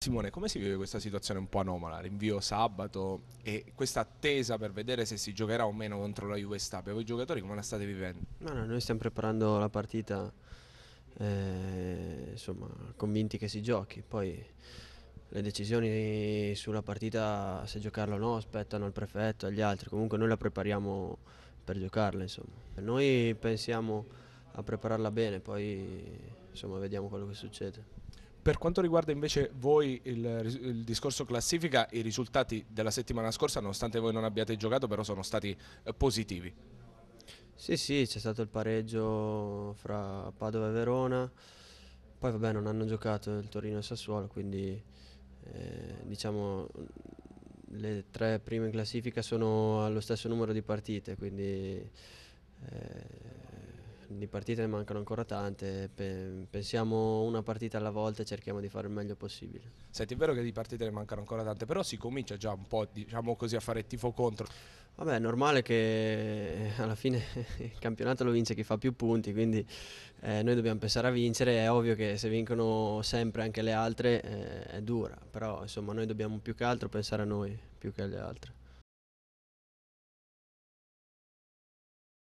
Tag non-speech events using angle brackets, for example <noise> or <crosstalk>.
Simone, come si vive questa situazione un po' anomala? Rinvio sabato e questa attesa per vedere se si giocherà o meno contro la Juve Stabia. Voi giocatori come la state vivendo? No, no, noi stiamo preparando la partita, eh, insomma, convinti che si giochi. Poi le decisioni sulla partita, se giocarla o no, aspettano al prefetto, e agli altri. Comunque noi la prepariamo per giocarla, insomma. Noi pensiamo a prepararla bene, poi insomma, vediamo quello che succede. Per quanto riguarda invece voi il, il, discorso classifica, i risultati della settimana scorsa, nonostante voi non abbiate giocato, però sono stati eh, positivi. Sì, sì, c'è stato il pareggio fra Padova e Verona, poi vabbè non hanno giocato il Torino e Sassuolo, quindi eh, diciamo le tre prime in classifica sono allo stesso numero di partite, quindi eh, di partite ne mancano ancora tante, pe pensiamo una partita alla volta e cerchiamo di fare il meglio possibile. Senti, è vero che di partite ne mancano ancora tante, però si comincia già un po' diciamo così, a fare tifo contro. Vabbè, è normale che eh, alla fine <laughs> il campionato lo vince chi fa più punti, quindi eh, noi dobbiamo pensare a vincere, è ovvio che se vincono sempre anche le altre eh, è dura, però insomma noi dobbiamo più che altro pensare a noi, più che alle altre.